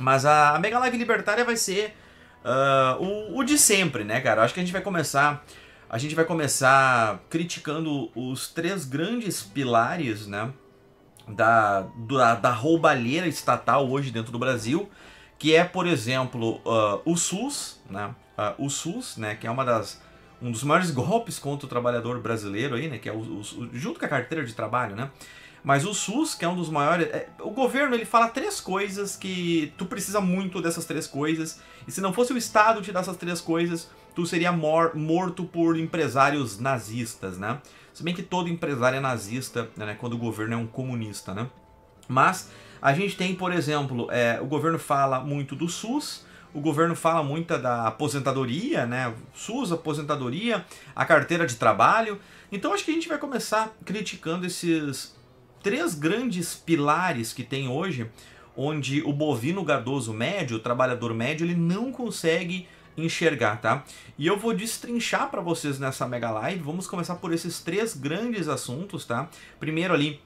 Mas a, Mega Live Libertária vai ser uh, o, o, de sempre, né, cara? Acho que a gente vai começar. A gente vai começar criticando os três grandes pilares, né? Da, da, da roubalheira estatal hoje dentro do Brasil, que é, por exemplo, uh, o SUS, né? Uh, o SUS, né? Que é uma das, um dos maiores golpes contra o trabalhador brasileiro aí, né? Que é o, o junto com a carteira de trabalho, né? Mas o SUS, que é um dos maiores, é, o governo ele fala três coisas que tu precisa muito dessas três coisas. E se não fosse o Estado te dar essas três coisas, tu seria mor morto por empresários nazistas, né? Se bem que todo empresário é nazista, né? né quando o governo é um comunista, né? Mas a gente tem, por exemplo, é, o governo fala muito do SUS, o governo fala muito da aposentadoria, né? SUS, aposentadoria, a carteira de trabalho. Então acho que a gente vai começar criticando esses três grandes pilares que tem hoje, onde o bovino gadoso médio, o trabalhador médio, ele não consegue enxergar, tá? E eu vou destrinchar para vocês nessa mega live. Vamos começar por esses três grandes assuntos, tá? Primeiro ali,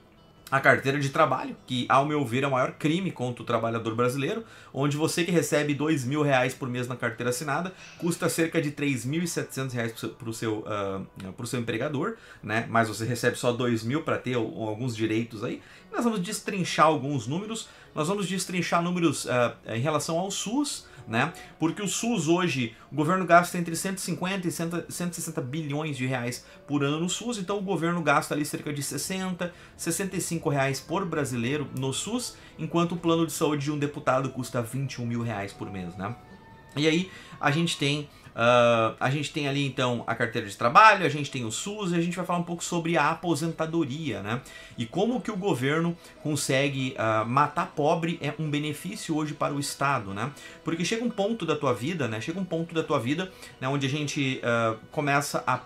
a carteira de trabalho, que, ao meu ver, é o maior crime contra o trabalhador brasileiro, onde você que recebe dois mil reais por mês na carteira assinada custa cerca de três mil e setecentos reais para o seu, uh, seu empregador, né? Mas você recebe só dois mil para ter alguns direitos aí. Nós vamos destrinchar alguns números, nós vamos destrinchar números uh, em relação ao SUS, né? Porque o SUS hoje, o governo gasta entre 150 e 160 bilhões de reais por ano no SUS, então o governo gasta ali cerca de 60, 65 reais por brasileiro no SUS, enquanto o plano de saúde de um deputado custa 21 mil reais por mês, né? E aí a gente tem Uh, a gente tem ali então a carteira de trabalho, a gente tem o SUS, e a gente vai falar um pouco sobre a aposentadoria, né? E como que o governo consegue uh, matar pobre é um benefício hoje para o Estado, né? Porque chega um ponto da tua vida, né? Chega um ponto da tua vida, né? Onde a gente uh, começa a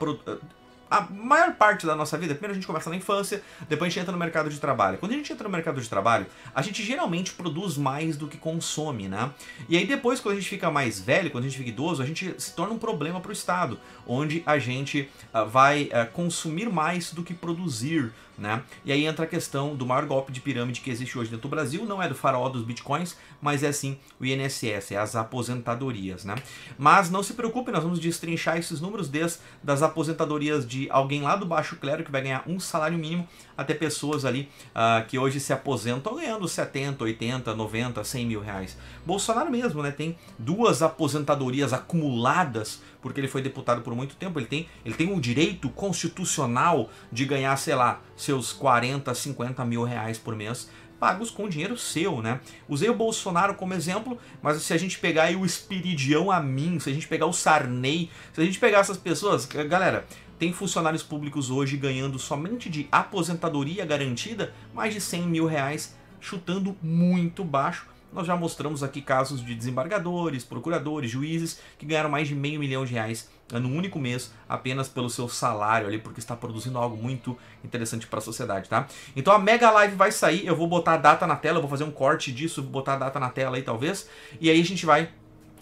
a maior parte da nossa vida, primeiro a gente começa na infância, depois a gente entra no mercado de trabalho. Quando a gente entra no mercado de trabalho, a gente geralmente produz mais do que consome, né? E aí depois, quando a gente fica mais velho, quando a gente fica idoso, a gente se torna um problema para o Estado, onde a gente uh, vai uh, consumir mais do que produzir né? E aí entra a questão do maior golpe de pirâmide que existe hoje dentro do Brasil, não é do farol dos bitcoins, mas é sim o INSS, é as aposentadorias. Né? Mas não se preocupe, nós vamos destrinchar esses números desde das aposentadorias de alguém lá do baixo clero que vai ganhar um salário mínimo até pessoas ali uh, que hoje se aposentam ganhando 70, 80, 90, 100 mil reais. Bolsonaro mesmo, né? Tem duas aposentadorias acumuladas porque ele foi deputado por muito tempo. Ele tem, ele tem um direito constitucional de ganhar, sei lá, seus 40, 50 mil reais por mês pagos com dinheiro seu, né? Usei o Bolsonaro como exemplo, mas se a gente pegar aí o Espiridião a mim, se a gente pegar o Sarney, se a gente pegar essas pessoas, galera, tem funcionários públicos hoje ganhando somente de aposentadoria garantida mais de 100 mil reais, chutando muito baixo nós já mostramos aqui casos de desembargadores, procuradores, juízes que ganharam mais de meio milhão de reais no único mês apenas pelo seu salário ali, porque está produzindo algo muito interessante para a sociedade, tá? Então a mega live vai sair, eu vou botar a data na tela, eu vou fazer um corte disso, vou botar a data na tela aí talvez, e aí a gente vai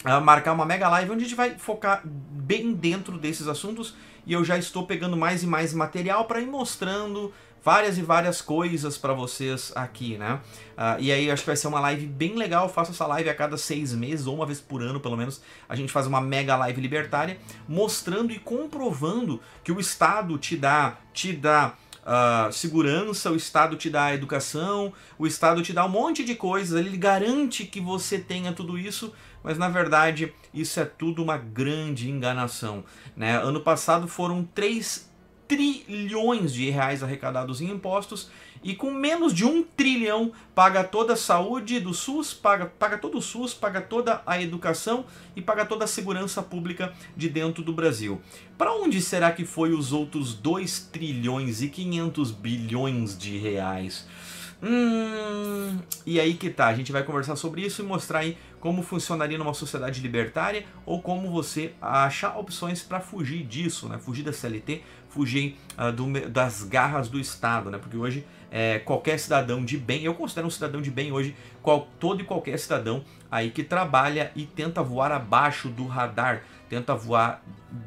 ah, marcar uma mega live onde a gente vai focar bem dentro desses assuntos e eu já estou pegando mais e mais material para ir mostrando várias e várias coisas para vocês aqui, né? Uh, e aí acho que vai ser uma live bem legal. Eu faço essa live a cada seis meses, ou uma vez por ano, pelo menos. A gente faz uma mega live libertária, mostrando e comprovando que o Estado te dá, te dá. Uh, segurança, o Estado te dá educação, o Estado te dá um monte de coisas, ele garante que você tenha tudo isso, mas na verdade isso é tudo uma grande enganação. Né? Ano passado foram 3 trilhões de reais arrecadados em impostos e com menos de um trilhão paga toda a saúde do SUS, paga, paga todo o SUS, paga toda a educação e paga toda a segurança pública de dentro do Brasil. Para onde será que foi os outros 2 trilhões e 500 bilhões de reais? Hum, e aí que tá, a gente vai conversar sobre isso e mostrar aí como funcionaria numa sociedade libertária ou como você achar opções para fugir disso, né? fugir da CLT, fugir uh, do, das garras do Estado, né? porque hoje é, qualquer cidadão de bem, eu considero um cidadão de bem hoje qual, todo e qualquer cidadão aí que trabalha e tenta voar abaixo do radar, tenta voar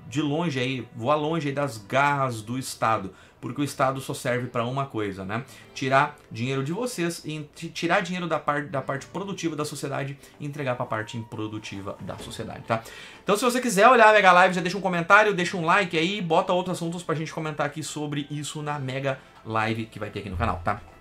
de longe aí, voar longe aí das garras do Estado, porque o Estado só serve para uma coisa, né? Tirar dinheiro de vocês e tirar dinheiro da parte, da parte produtiva da sociedade e entregar para a parte improdutiva da sociedade, tá? Então, se você quiser olhar a Mega Live, já deixa um comentário, deixa um like aí, bota outros assuntos para a gente comentar aqui sobre isso na Mega Live live que vai ter aqui no canal, tá?